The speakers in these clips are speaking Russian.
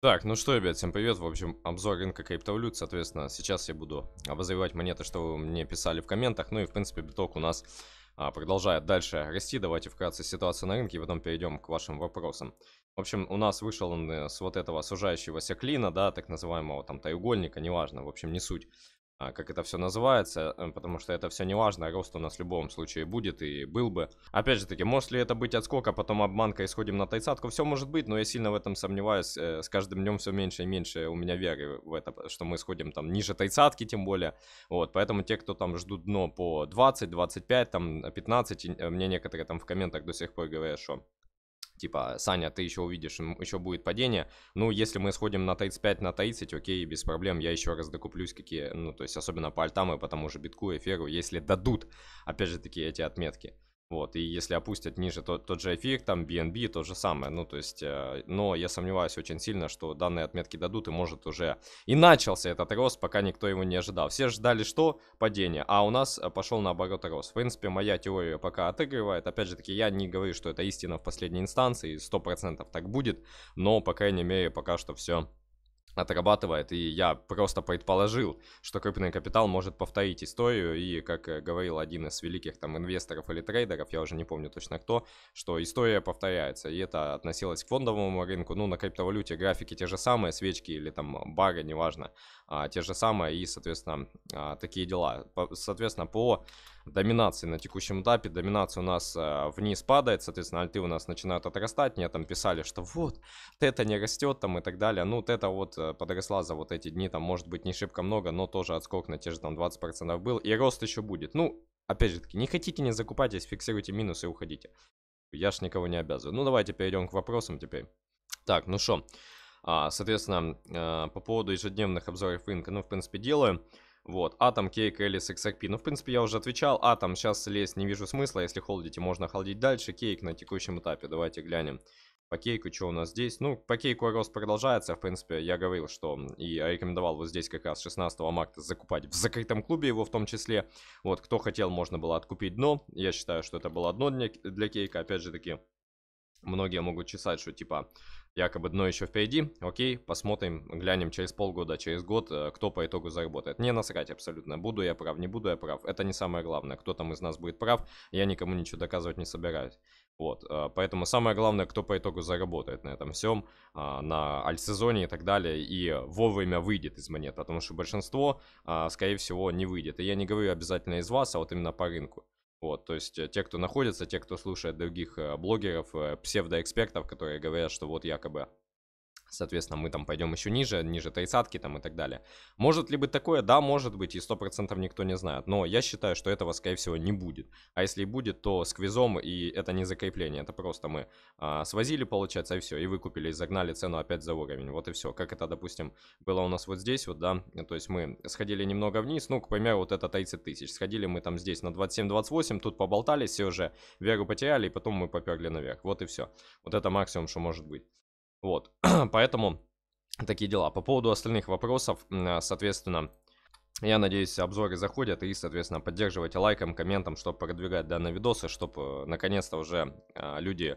Так, ну что, ребят, всем привет. В общем, обзор рынка криптовалют. Соответственно, сейчас я буду обозревать монеты, что вы мне писали в комментах. Ну и, в принципе, биток у нас а, продолжает дальше расти. Давайте вкратце ситуацию на рынке, и потом перейдем к вашим вопросам. В общем, у нас вышел он э, с вот этого сужающегося клина, да, так называемого там треугольника, неважно, в общем, не суть. А, как это все называется, э, потому что это все не важно, рост а у нас в любом случае будет и был бы. Опять же таки, может ли это быть отскок, а потом обманка и сходим на тайцатку? Все может быть, но я сильно в этом сомневаюсь. Э, с каждым днем все меньше и меньше у меня веры в это, что мы сходим там ниже тайцатки, тем более. Вот, поэтому те, кто там ждут дно по 20, 25, там 15, э, мне некоторые там в комментах до сих пор говорят, что типа, Саня, ты еще увидишь, еще будет падение. Ну, если мы сходим на 35, на 30, окей, без проблем, я еще раз докуплюсь какие, ну, то есть особенно по альтам и по тому же битку, эфиру, если дадут, опять же таки, эти отметки. Вот, и если опустят ниже тот, тот же эффект, там BNB, то же самое. Ну, то есть, э, но я сомневаюсь очень сильно, что данные отметки дадут, и может уже... И начался этот рост, пока никто его не ожидал. Все ждали что? Падение. А у нас э, пошел наоборот рост. В принципе, моя теория пока отыгрывает. Опять же таки, я не говорю, что это истина в последней инстанции, 100% так будет, но, по крайней мере, пока что все отрабатывает, и я просто предположил, что крупный капитал может повторить историю, и, как э, говорил один из великих там инвесторов или трейдеров, я уже не помню точно кто, что история повторяется, и это относилось к фондовому рынку, ну, на криптовалюте графики те же самые, свечки или там бары, неважно, а, те же самые, и, соответственно, а, такие дела. Соответственно, по доминации на текущем этапе. Доминация у нас э, вниз падает, соответственно, альты у нас начинают отрастать. Мне там писали, что вот, это не растет там и так далее. Ну, это вот э, подросла за вот эти дни, там, может быть, не шибко много, но тоже отскок на те же там 20% был. И рост еще будет. Ну, опять же таки, не хотите, не закупайтесь, фиксируйте минусы и уходите. Я ж никого не обязываю. Ну, давайте перейдем к вопросам теперь. Так, ну что, а, соответственно, э, по поводу ежедневных обзоров рынка, ну, в принципе, делаю. Вот, Атом, Кейк, Элис, XXP. Ну, в принципе, я уже отвечал. Атом сейчас лезть не вижу смысла. Если холдите, можно холдить дальше. Кейк на текущем этапе. Давайте глянем. По кейку что у нас здесь? Ну, по кейку рост продолжается. В принципе, я говорил, что и рекомендовал вот здесь как раз 16 марта закупать в закрытом клубе его в том числе. Вот, кто хотел, можно было откупить дно. Я считаю, что это было одно для кейка. Опять же таки, Многие могут чесать, что типа якобы дно еще впереди. Окей, посмотрим, глянем через полгода, через год, э, кто по итогу заработает. Не насрать абсолютно, буду я прав, не буду я прав. Это не самое главное, кто там из нас будет прав, я никому ничего доказывать не собираюсь. Вот, э, поэтому самое главное, кто по итогу заработает на этом всем, а, на альтсезоне и так далее, и вовремя выйдет из монет, потому что большинство, а, скорее всего, не выйдет. И я не говорю обязательно из вас, а вот именно по рынку. Вот, то есть э, те, кто находится, те, кто слушает других э, блогеров, э, псевдоэкспертов, которые говорят, что вот якобы Соответственно, мы там пойдем еще ниже, ниже тридцатки там и так далее. Может ли быть такое? Да, может быть, и сто процентов никто не знает. Но я считаю, что этого, скорее всего, не будет. А если и будет, то с квизом, и это не закрепление, это просто мы а, свозили, получается, и все, и выкупили, и загнали цену опять за уровень. Вот и все. Как это, допустим, было у нас вот здесь вот, да, то есть мы сходили немного вниз, ну, к примеру, вот это 30 тысяч. Сходили мы там здесь на 27-28, тут поболтались все уже веру потеряли, и потом мы поперли наверх. Вот и все. Вот это максимум, что может быть. Вот, поэтому такие дела. По поводу остальных вопросов, соответственно, я надеюсь, обзоры заходят и, соответственно, поддерживайте лайком, комментом, чтобы продвигать данные видосы, чтобы э, наконец-то уже а, люди,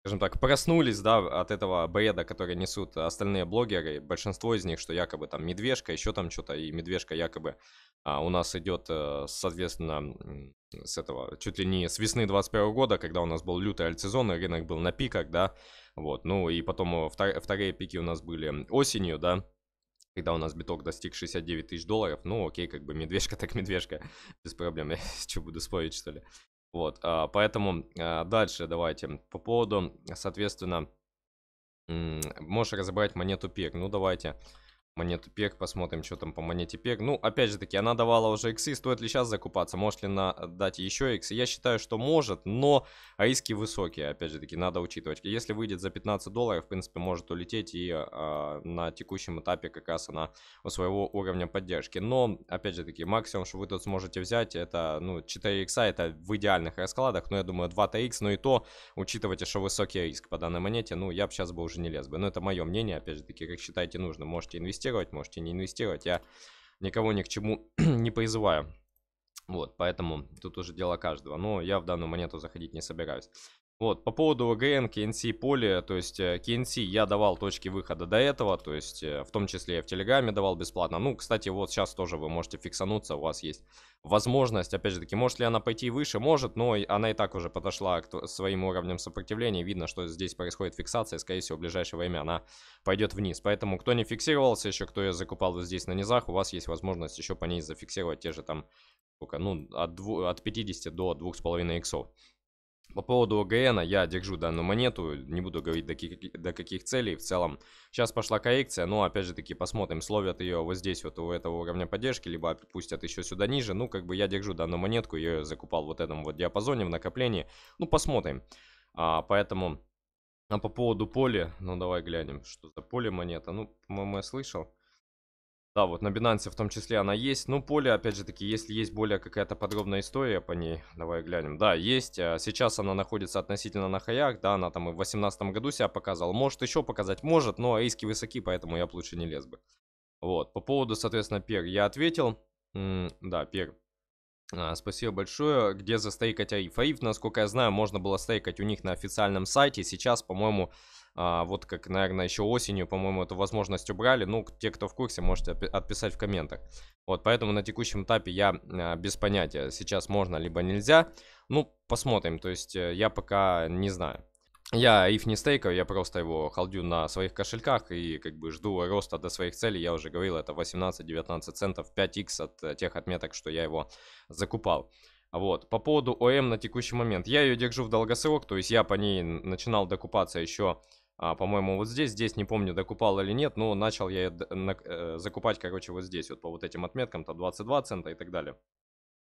скажем так, проснулись, да, от этого бреда, который несут остальные блогеры. Большинство из них, что якобы там медвежка, еще там что-то, и медвежка якобы а, у нас идет, э, соответственно, с этого, чуть ли не с весны 21 года, когда у нас был лютый альтсезон, и рынок был на пиках, да, вот, ну и потом э, вторые пики у нас были осенью, да, когда у нас биток достиг 69 тысяч долларов, ну окей, как бы медвежка так медвежка, без проблем, я что, буду спорить что ли? Вот, а, поэтому а, дальше давайте по поводу, соответственно, можешь разобрать монету пик, ну давайте, Монеты пек, e посмотрим, что там по монете пек. E ну, опять же таки, она давала уже иксы, стоит ли сейчас закупаться, может ли на дать еще иксы? Я считаю, что может, но а, риски высокие, опять же таки, надо учитывать. Если выйдет за 15 долларов, в принципе, может улететь и э, на текущем этапе как раз она у своего уровня поддержки. Но, опять же таки, максимум, что вы тут сможете взять, это, ну, 4 икса, это в идеальных раскладах, но я думаю, 2-то икс, но и то, учитывайте, что высокий риск по данной монете, ну, я бы сейчас бы уже не лез бы. Но это мое мнение, опять же таки, как считаете нужно, можете инвестировать инвестировать, можете не инвестировать. Я никого ни к чему не призываю. Вот, поэтому тут уже дело каждого. Но я в данную монету заходить не собираюсь. Вот, по поводу ВГН, KNC поле, то есть э, КНС, я давал точки выхода до этого, то есть э, в том числе и в Телеграме давал бесплатно. Ну, кстати, вот сейчас тоже вы можете фиксануться, у вас есть возможность. Опять же таки, может ли она пойти выше? Может, но она и так уже подошла к своим уровням сопротивления. Видно, что здесь происходит фиксация, скорее всего, в ближайшее время она пойдет вниз. Поэтому, кто не фиксировался еще, кто я закупал вот здесь на низах, у вас есть возможность еще по ней зафиксировать те же там, сколько, ну, от, 2, от 50 до 2,5 иксов. По поводу ОГН, я держу данную монету, не буду говорить до каких, до каких целей в целом. Сейчас пошла коррекция, но опять же таки посмотрим, словят ее вот здесь вот у этого уровня поддержки, либо пустят еще сюда ниже. Ну, как бы я держу данную монетку, ее закупал вот в этом вот диапазоне в накоплении. Ну, посмотрим. А, поэтому а по поводу поля, ну давай глянем, что за поле монета. Ну, по-моему, я слышал. Да, вот на Binance в том числе она есть. Ну, поле, опять же таки, если есть более какая-то подробная история по ней, давай глянем. Да, есть. Э, сейчас она находится относительно на хаях. Да, она там и в 2018 году себя показала. Может еще показать, может, но риски высоки, поэтому я бы лучше не лез бы. Вот, по поводу, соответственно, пер я ответил. М да, пер. А, спасибо большое. Где застейкать Аифаиф? Насколько я знаю, можно было стейкать у них на официальном сайте. Сейчас, по-моему, а, вот как, наверное, еще осенью, по-моему, эту возможность убрали. Ну, те, кто в курсе, можете отписать в комментах. Вот, поэтому на текущем этапе я а, без понятия, сейчас можно либо нельзя. Ну, посмотрим, то есть э, я пока не знаю. Я их не стейкаю, я просто его халдю на своих кошельках и как бы жду роста до своих целей. Я уже говорил, это 18-19 центов, 5x от э, тех отметок, что я его закупал. Вот. По поводу ОМ эм на текущий момент. Я ее держу в долгосрок, то есть я по ней начинал докупаться еще, а, по-моему, вот здесь. Здесь не помню, докупал или нет, но начал я э, закупать, короче, вот здесь, вот по вот этим отметкам, то 22 цента и так далее.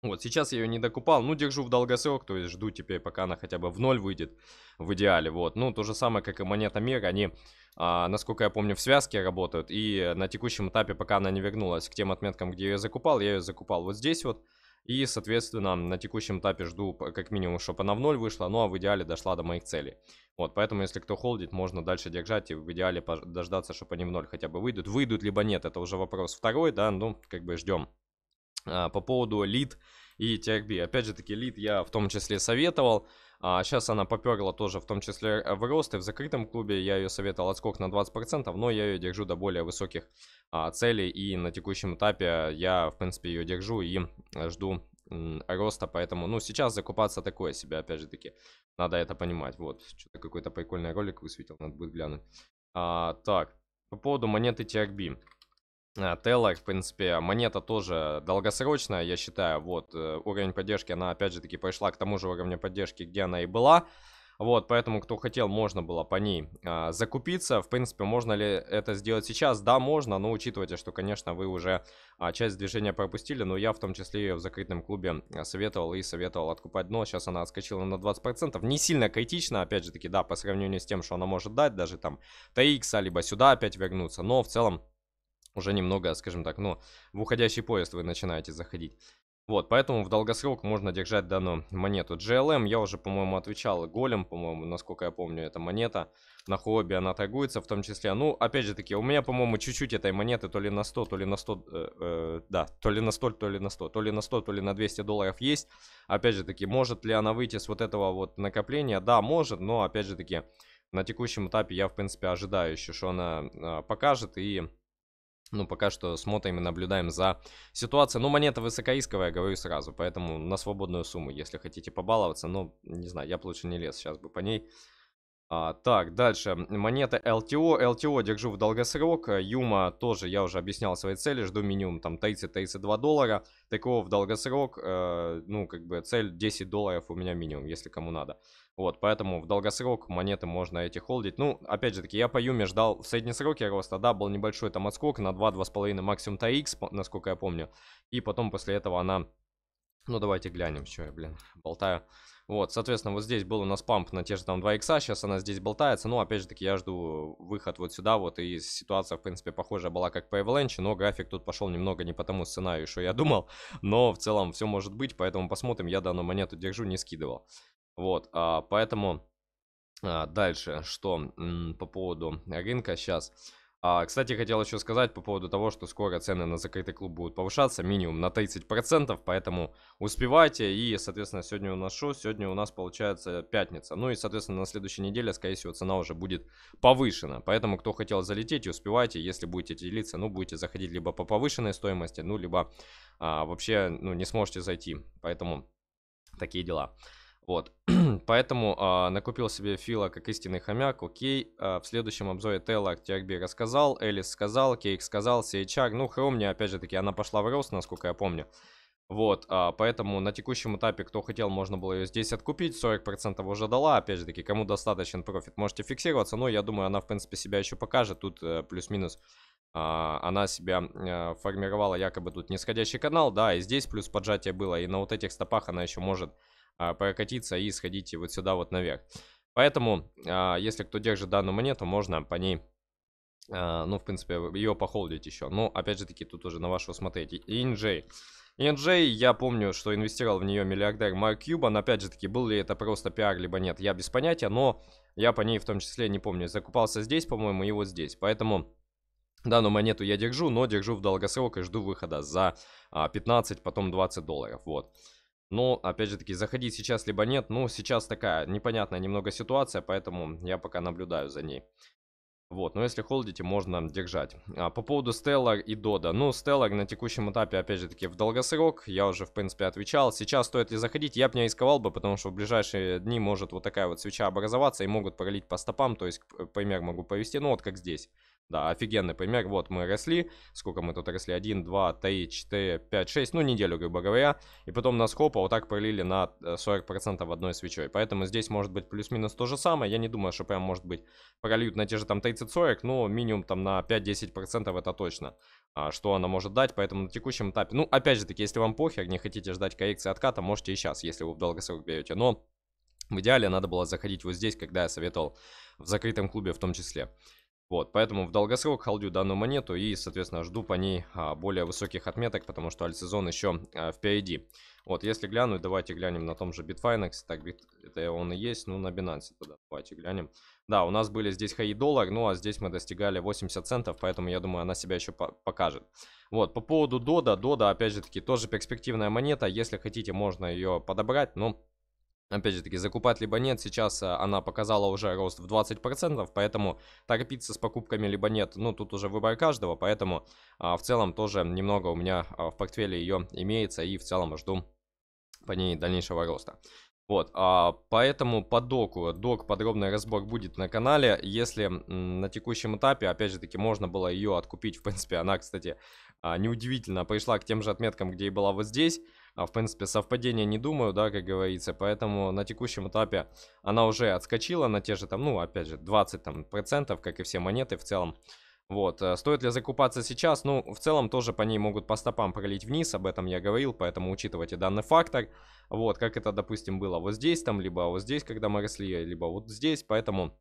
Вот, сейчас я ее не докупал, ну, держу в долгосрок, то есть жду теперь, пока она хотя бы в ноль выйдет в идеале, вот. Ну, то же самое, как и монета мира, они, а, насколько я помню, в связке работают, и на текущем этапе, пока она не вернулась к тем отметкам, где я ее закупал, я ее закупал вот здесь вот, и, соответственно, на текущем этапе жду как минимум, чтобы она в ноль вышла, ну а в идеале дошла до моих целей. Вот, поэтому, если кто холдит, можно дальше держать и в идеале дождаться, чтобы они в ноль хотя бы выйдут. Выйдут либо нет, это уже вопрос второй, да, ну, как бы ждем. А, по поводу лид и TRB. Опять же таки, лид я в том числе советовал. А сейчас она поперла тоже в том числе э, в рост, и в закрытом клубе я ее советовал отскок на 20%, но я ее держу до более высоких а, целей, и на текущем этапе я, в принципе, ее держу и э, жду роста, поэтому, ну, сейчас закупаться такое себе, опять же таки, надо это понимать, вот, что-то какой-то прикольный ролик высветил, надо будет глянуть. А, так, по поводу монеты TRB. А, Теллар, в принципе, монета тоже долгосрочная, я считаю. Вот, э, уровень поддержки, она опять же таки пришла к тому же уровню поддержки, где она и была. Вот, поэтому, кто хотел, можно было по ней а, закупиться. В принципе, можно ли это сделать сейчас? Да, можно, но учитывайте, что, конечно, вы уже а, часть движения пропустили, но я в том числе ее в закрытом клубе а, советовал и советовал откупать дно. Сейчас она отскочила на 20%. Не сильно критично, опять же таки, да, по сравнению с тем, что она может дать, даже там TX, либо сюда опять вернуться, но в целом уже немного, скажем так, ну, в уходящий поезд вы начинаете заходить. Вот, поэтому в долгосрок можно держать данную монету. GLM, я уже, по-моему, отвечал, голем, по-моему, насколько я помню, эта монета. На хобби она торгуется в том числе. Ну, опять же таки, у меня, по-моему, чуть-чуть этой монеты то ли на 100, то ли на 100, э, э, да, то ли на 100, то ли на 100, то ли на 100, то ли на 200 долларов есть. Опять же таки, может ли она выйти с вот этого вот накопления? Да, может, но, опять же таки, на текущем этапе я, в принципе, ожидаю еще, что она э, покажет и ну, пока что смотрим и наблюдаем за ситуацией. Ну, монета высокоисковая, говорю сразу, поэтому на свободную сумму, если хотите побаловаться. Но не знаю, я бы лучше не лез сейчас бы по ней. А, так, дальше. Монета LTO. LTO держу в долгосрок. Юма тоже, я уже объяснял свои цели. Жду минимум там 30-32 доллара. Такого в долгосрок, э, ну, как бы цель 10 долларов у меня минимум, если кому надо. Вот, поэтому в долгосрок монеты можно эти холдить. Ну, опять же таки, я по Юме ждал в среднесроке роста, да, был небольшой там отскок на 2-2,5 максимум TX, насколько я помню. И потом после этого она... Ну, давайте глянем, что я, блин, болтаю. Вот, соответственно, вот здесь был у нас памп на те же там 2 икса, сейчас она здесь болтается. Ну, опять же таки, я жду выход вот сюда вот, и ситуация, в принципе, похожая была как по Avalanche, но график тут пошел немного не по тому сценарию, что я думал, но в целом все может быть, поэтому посмотрим, я данную монету держу, не скидывал. Вот, а, поэтому а, дальше, что м, по поводу рынка сейчас. А, кстати, хотел еще сказать по поводу того, что скоро цены на закрытый клуб будут повышаться, минимум на 30%, поэтому успевайте. И, соответственно, сегодня у нас шоу, сегодня у нас получается пятница. Ну и, соответственно, на следующей неделе, скорее всего, цена уже будет повышена. Поэтому, кто хотел залететь, успевайте. Если будете делиться, ну, будете заходить либо по повышенной стоимости, ну, либо а, вообще, ну, не сможете зайти. Поэтому такие дела. Вот, поэтому э, накупил себе Фила как истинный хомяк, окей. Э, в следующем обзоре Тела TRB рассказал, Элис сказал, Кейк сказал, Сейчаг, ну, Хром опять же таки, она пошла в рост, насколько я помню. Вот, а, поэтому на текущем этапе, кто хотел, можно было ее здесь откупить, 40% уже дала, опять же таки, кому достаточен профит, можете фиксироваться, но я думаю, она, в принципе, себя еще покажет, тут э, плюс-минус а, она себя э, формировала якобы тут нисходящий канал, да, и здесь плюс поджатие было, и на вот этих стопах она еще может а, прокатиться и сходить вот сюда вот наверх. Поэтому, а, если кто держит данную монету, можно по ней а, ну, в принципе, ее похолдить еще. Но, опять же таки, тут уже на вашего смотреть. ENJ. ENJ, я помню, что инвестировал в нее миллиардер Марк Кьюбан. Опять же таки, был ли это просто пиар, либо нет, я без понятия. Но я по ней в том числе не помню. Закупался здесь, по-моему, и вот здесь. Поэтому данную монету я держу, но держу в долгосрок и жду выхода за 15, потом 20 долларов. Вот. Но, опять же таки, заходить сейчас либо нет. Ну, сейчас такая непонятная немного ситуация, поэтому я пока наблюдаю за ней. Вот, но если холдите, можно держать. А, по поводу Stellar и Дода. Ну, Stellar на текущем этапе, опять же таки, в долгосрок. Я уже, в принципе, отвечал. Сейчас стоит ли заходить, я бы не рисковал бы, потому что в ближайшие дни может вот такая вот свеча образоваться и могут пролить по стопам. То есть, пример могу повести, ну, вот как здесь. Да, офигенный пример. Вот мы росли. Сколько мы тут росли? 1, 2, 3, 4, 5, 6. Ну, неделю, грубо говоря. И потом нас хопа вот так пролили на 40% э, одной свечой. Поэтому здесь может быть плюс-минус то же самое. Я не думаю, что прям может быть прольют на те же там 30-40, но минимум там на 5-10% это точно. А, что она может дать, поэтому на текущем этапе... Ну, опять же таки, если вам похер, не хотите ждать коррекции отката, можете и сейчас, если вы в долгосрок берете. Но в идеале надо было заходить вот здесь, когда я советовал в закрытом клубе в том числе. Вот, поэтому в долгосрок холдю данную монету и, соответственно, жду по ней а, более высоких отметок, потому что альт-сезон еще а, впереди. Вот, если глянуть, давайте глянем на том же Bitfinex. Так, бит, это он и есть, ну, на Binance тогда. Давайте глянем. Да, у нас были здесь хай доллар, ну, а здесь мы достигали 80 центов, поэтому, я думаю, она себя еще по покажет. Вот, по поводу Дода, Дода, опять же таки, тоже перспективная монета. Если хотите, можно ее подобрать, но... Опять же таки, закупать либо нет, сейчас э, она показала уже рост в 20%, поэтому торопиться с покупками либо нет, ну тут уже выбор каждого, поэтому а, в целом тоже немного у меня а, в портфеле ее имеется и в целом жду по ней дальнейшего роста. Вот, а, поэтому по доку, док подробный разбор будет на канале, если м, на текущем этапе, опять же таки, можно было ее откупить, в принципе, она, кстати, а, неудивительно пришла к тем же отметкам, где и была вот здесь, а, в принципе, совпадения не думаю, да, как говорится. Поэтому на текущем этапе она уже отскочила на те же там, ну, опять же, 20 там процентов, как и все монеты в целом. Вот, э, стоит ли закупаться сейчас? Ну, в целом тоже по ней могут по стопам пролить вниз, об этом я говорил, поэтому учитывайте данный фактор. Вот, как это, допустим, было вот здесь там, либо вот здесь, когда мы росли, либо вот здесь, поэтому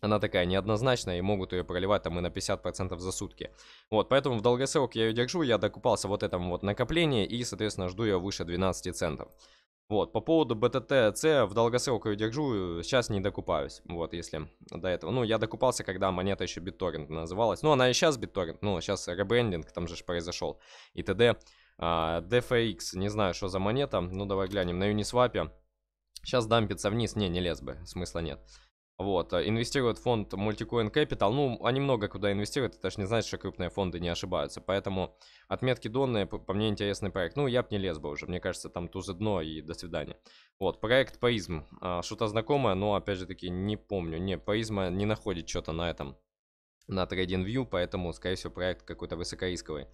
она такая неоднозначная, и могут ее проливать там и на 50% за сутки. Вот, поэтому в долгосрок я ее держу, я докупался вот этому вот накоплению, и, соответственно, жду ее выше 12 центов. Вот, по поводу BTTC в долгосроке ее держу, сейчас не докупаюсь, вот, если до этого. Ну, я докупался, когда монета еще BitTorrent называлась. Ну, она и сейчас BitTorrent, ну, сейчас ребрендинг там же произошел, и т.д. А, DFX, не знаю, что за монета, ну, давай глянем, на Uniswap. Сейчас дампится вниз, не, не лез бы, смысла нет. Вот, э, инвестирует фонд Multicoin Capital. Ну, они много куда инвестируют, это же не значит, что крупные фонды не ошибаются. Поэтому отметки донные, по мне, интересный проект. Ну, я бы не лез бы уже, мне кажется, там тузы дно и до свидания. Вот, проект Призм. А, что-то знакомое, но, опять же таки, не помню. Не, Призма не находит что-то на этом, на TradingView, поэтому, скорее всего, проект какой-то высокорисковый.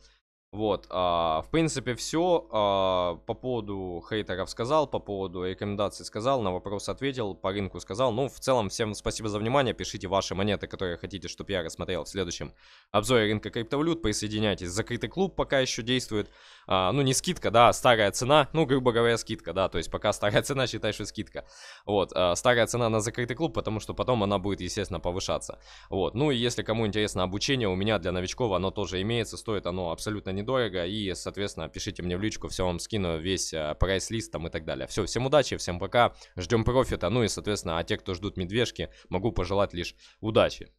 Вот, а, в принципе, все. А, по поводу хейтеров сказал, по поводу рекомендаций сказал, на вопрос ответил, по рынку сказал. Ну, в целом, всем спасибо за внимание. Пишите ваши монеты, которые хотите, чтобы я рассмотрел в следующем обзоре рынка криптовалют. Присоединяйтесь. Закрытый клуб пока еще действует. А, ну, не скидка, да, старая цена. Ну, грубо говоря, скидка, да. То есть, пока старая цена, считай, что скидка. Вот, старая цена на закрытый клуб, потому что потом она будет, естественно, повышаться. Вот, ну и если кому интересно обучение, у меня для новичков оно тоже имеется. Стоит оно абсолютно не недорого. И, соответственно, пишите мне в личку, все вам скину весь э, прайс-лист там и так далее. Все, всем удачи, всем пока, ждем профита. Ну и, соответственно, а те, кто ждут медвежки, могу пожелать лишь удачи.